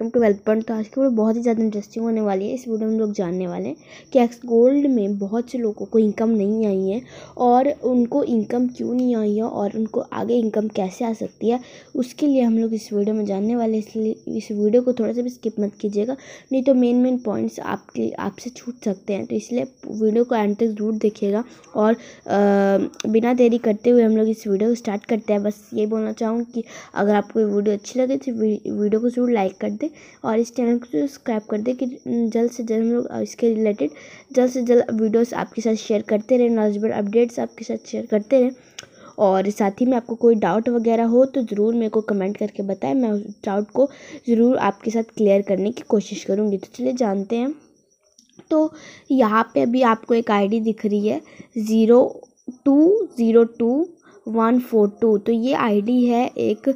welcome to wealth point तो आज की वीडियो बहुत ही ज़्यादा इंटरेस्टिंग होने वाली है इस वीडियो में हम लोग जानने वाले हैं कि एक्स गोल्ड में बहुत से लोगों को इनकम नहीं आई है और उनको इनकम क्यों नहीं आई है और उनको आगे इनकम कैसे आ सकती है उसके लिए हम लोग इस वीडियो में जानने वाले इसलिए इस वीडियो को थोड़ा सा भी स्किप मत कीजिएगा नहीं तो मेन मेन पॉइंट्स आपके आपसे छूट सकते हैं तो इसलिए वीडियो को एंड तक जरूर देखिएगा और बिना देरी करते हुए हम लोग इस वीडियो को स्टार्ट करते हैं बस ये बोलना चाहूँ कि अगर आपको वीडियो अच्छी लगे तो वीडियो को जरूर लाइक कर दे और इस चैनल को सब्सक्राइब कर दें कि जल्द से जल्द हम लोग इसके रिलेटेड जल्द से जल्द वीडियोस आपके साथ शेयर करते रहें नॉलेजबल अपडेट्स आपके साथ शेयर करते रहें और साथ ही में आपको कोई डाउट वगैरह हो तो ज़रूर मेरे को कमेंट करके बताएं मैं उस डाउट को ज़रूर आपके साथ क्लियर करने की कोशिश करूँगी तो चलिए जानते हैं तो यहाँ पर अभी आपको एक आई दिख रही है zero two zero two one four two तो ये आईडी है एक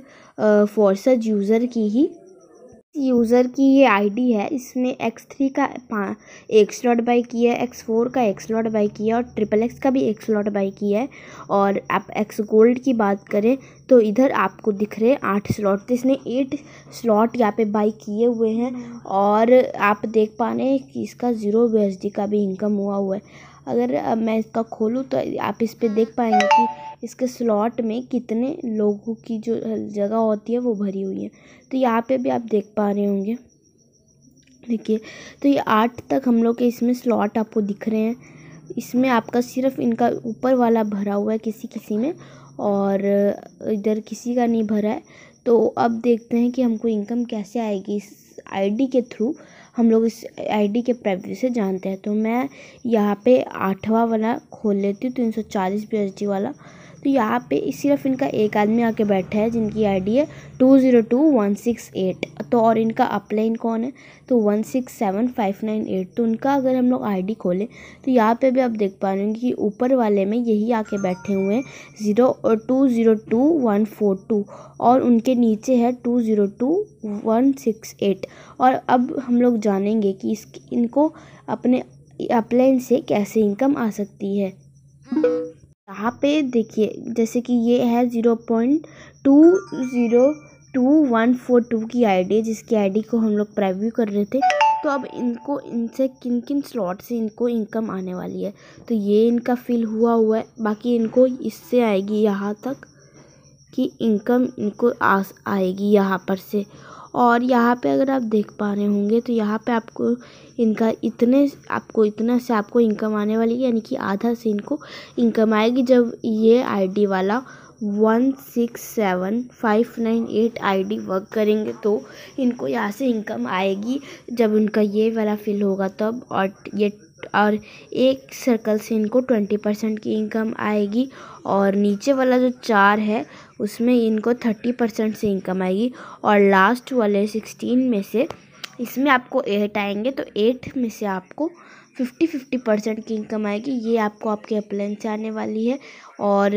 फोर्सज यूज़र की ही यूज़र की ये आईडी है इसमें एक्स थ्री का एक स्लॉट बाई किया है एक्स फोर का एक स्लॉट बाई किया है और ट्रिपल एक्स का भी एक स्लॉट बाई किया है और आप एक्स गोल्ड की बात करें तो इधर आपको दिख रहे आठ स्लॉट तो इसने एट स्लॉट यहाँ पे बाई किए हुए हैं और आप देख पा रहे हैं कि इसका ज़ीरो बी का भी इनकम हुआ हुआ है अगर मैं इसका खोलूँ तो आप इस पर देख पाएंगे कि इसके स्लॉट में कितने लोगों की जो जगह होती है वो भरी हुई है तो यहाँ पे भी आप देख पा रहे होंगे देखिए तो ये आठ तक हम लोग के इसमें स्लॉट आपको दिख रहे हैं इसमें आपका सिर्फ इनका ऊपर वाला भरा हुआ है किसी किसी में और इधर किसी का नहीं भरा है तो अब देखते हैं कि हमको इनकम कैसे आएगी इस आईडी के थ्रू हम लोग इस आईडी के प्राइवेट से जानते हैं तो मैं यहाँ पे आठवां वाला खोल लेती हूँ तीन तो सौ चालीस वाला तो यहाँ पे सिर्फ इनका एक आदमी आके बैठा है जिनकी आईडी है two zero two one six eight तो और इनका अपलाइन कौन है तो one six seven five nine eight तो उनका अगर हम लोग आईडी खोलें तो यहाँ पे भी आप देख पा रहे हैं कि ऊपर वाले में यही आके बैठे हुए हैं zero two zero two one four two और उनके नीचे है two zero two one six eight और अब हम लोग जानेंगे कि इस इनको अपने अपलाइन से कैसे इनकम आ सकती है यहाँ पे देखिए जैसे कि ये है zero point two zero two one four two की आईडी जिसकी आईडी को हम लोग प्रेव्यू कर रहे थे तो अब इनको इनसे किन किन स्लॉट से इनको इनकम आने वाली है तो ये इनका फिल हुआ हुआ है बाकी इनको इससे आएगी यहाँ तक कि इनकम इनको आएगी यहाँ पर से और यहाँ पे अगर आप देख पा रहे होंगे तो यहाँ पे आपको इनका इतने आपको इतना से आपको इनकम आने वाली है यानी कि आधा से इनको इनकम आएगी जब ये आईडी वाला one six seven five nine eight आई वर्क करेंगे तो इनको यहाँ से इनकम आएगी जब उनका ये वाला फिल होगा तब और ये और एक सर्कल से इनको ट्वेंटी परसेंट की इनकम आएगी और नीचे वाला जो चार है उसमें इनको थर्टी परसेंट से इनकम आएगी और लास्ट वाले सिक्सटीन में से इसमें आपको एट आएंगे तो एट में से आपको फिफ्टी फिफ्टी परसेंट की इनकम आएगी ये आपको आपके अपलन से आने वाली है और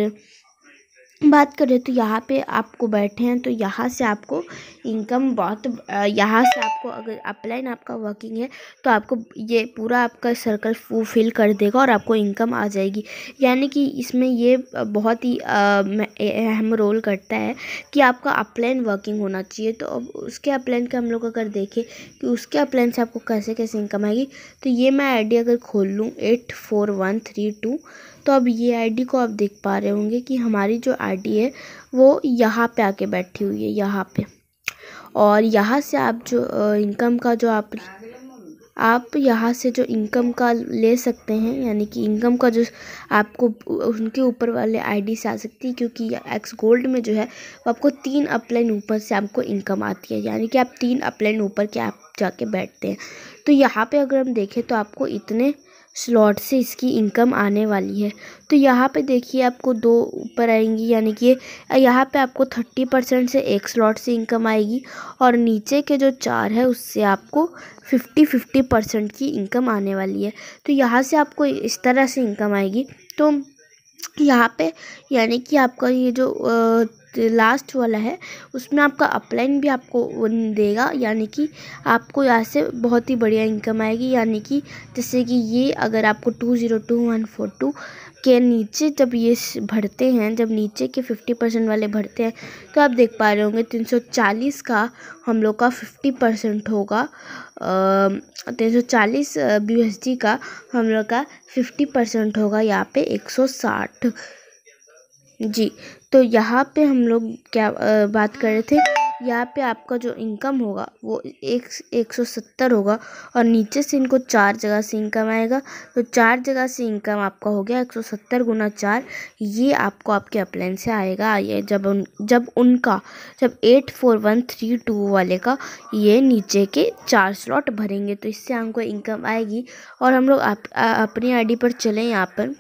बात करें तो यहाँ पे आपको बैठे हैं तो यहाँ से आपको इनकम बहुत यहाँ से आपको अगर अपलाइन आपका वर्किंग है तो आपको ये पूरा आपका सर्कल फुलफिल कर देगा और आपको इनकम आ जाएगी यानी कि इसमें ये बहुत ही अहम रोल करता है कि आपका अपलाइन वर्किंग होना चाहिए तो अब उसके अपलाइन का हम लोग अगर देखें कि उसके अपलाइन से आपको कैसे कैसे इनकम आएगी तो ये मैं आई अगर खोल लूँ eight four one three two तो अब ये आईडी को आप देख पा रहे होंगे कि हमारी जो आईडी है वो यहाँ पे आके बैठी हुई है यहाँ पे और यहाँ से आप जो इनकम का जो आप आप यहाँ से जो इनकम का ले सकते हैं यानी कि इनकम का जो आपको उनके ऊपर वाले आईडी से आ सकती है क्योंकि एक्स गोल्ड में जो है वो आपको तीन अपलाइन ऊपर से आपको इनकम आती है यानी कि आप तीन अपलाइन ऊपर के आप जाके बैठते हैं तो यहाँ पे अगर हम देखें तो आपको इतने स्लॉट से इसकी इनकम आने वाली है तो यहाँ पे देखिए आपको दो ऊपर आएंगी यानी कि यहाँ पे आपको थर्टी परसेंट से एक स्लॉट से इनकम आएगी और नीचे के जो चार है उससे आपको फिफ्टी फिफ्टी परसेंट की इनकम आने वाली है तो यहाँ से आपको इस तरह से इनकम आएगी तो यहाँ पे यानी कि आपका ये जो लास्ट वाला है उसमें आपका अपलाइन भी आपको देगा यानी कि आपको यहाँ से बहुत ही बढ़िया इनकम आएगी यानी कि जैसे कि ये अगर आपको two zero two one four two के नीचे जब ये भरते हैं जब नीचे के फिफ्टी परसेंट वाले भरते हैं तो आप देख पा रहे होंगे तीन सौ चालीस का हम लोग का फिफ्टी परसेंट होगा तीन सौ चालीस बी एस जी का हम लोग का फिफ्टी परसेंट होगा यहाँ पे एक सौ साठ जी तो यहाँ पे हम लोग क्या आ, बात कर रहे थे यहाँ पे आपका जो इनकम होगा वो एक एक सौ सत्तर होगा और नीचे से इनको चार जगह से इनकम आएगा तो चार जगह से इनकम आपका हो गया एक सौ सत्तर गुना चार ये आपको आपके अपलाइन से आएगा ये जब उन जब उनका जब eight four one three two वाले का ये नीचे के चार स्लॉट भरेंगे तो इससे हमको इनकम आएगी और हम लोग आप, अपनी आई पर चलें यहाँ पर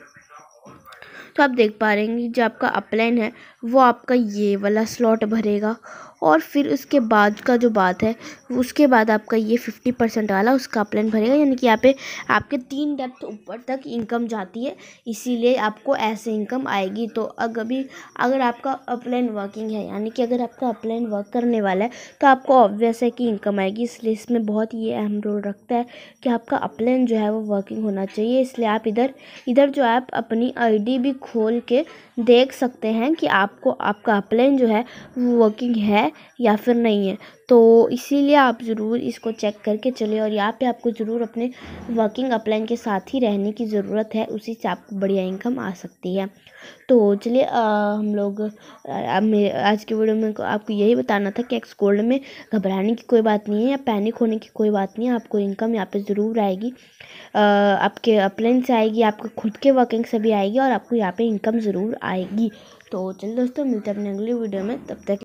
तो आप देख पा रहे हैं जो आपका अपलाइन है वो आपका ये वाला स्लॉट भरेगा और फिर उसके बाद का जो बात है उसके बाद आपका ये फिफ्टी परसेंट वाला उसका प्लान भरेगा यानी कि यहाँ पे आपके तीन डेप्थ ऊपर तक इनकम जाती है इसीलिए आपको ऐसे इनकम आएगी तो अगर भी अगर आपका अपलाइन वर्किंग है यानी कि अगर आपका अपलाइन वर्क करने वाला है तो आपको ऑब्वियस है कि इनकम आएगी इसलिए इसमें बहुत ये अहम रोल रखता है कि आपका अपलाइन जो है वो वर्किंग होना चाहिए इसलिए आप इधर इधर जो आप अपनी आई भी खोल के देख सकते हैं कि आपको आपका अपलाइन जो है वो वर्किंग है या फिर नहीं है तो इसीलिए आप ज़रूर इसको चेक करके चले और यहाँ पे आपको ज़रूर अपने वर्किंग अपलाइन के साथ ही रहने की ज़रूरत है उसी से आपको बढ़िया इनकम आ सकती है तो चलिए हम लोग आज की वीडियो में आपको यही बताना था कि एक्स गोल्ड में घबराने की कोई बात नहीं है या पैनिक होने की कोई बात नहीं है आपको इनकम यहाँ पर ज़रूर आएगी आपके अपलाइन से आएगी आपके खुद के वर्किंग से भी आएगी और आपको यहाँ पर इनकम ज़रूर आएगी तो चलिए दोस्तों मिलते हैं अपने अगले वीडियो में तब तक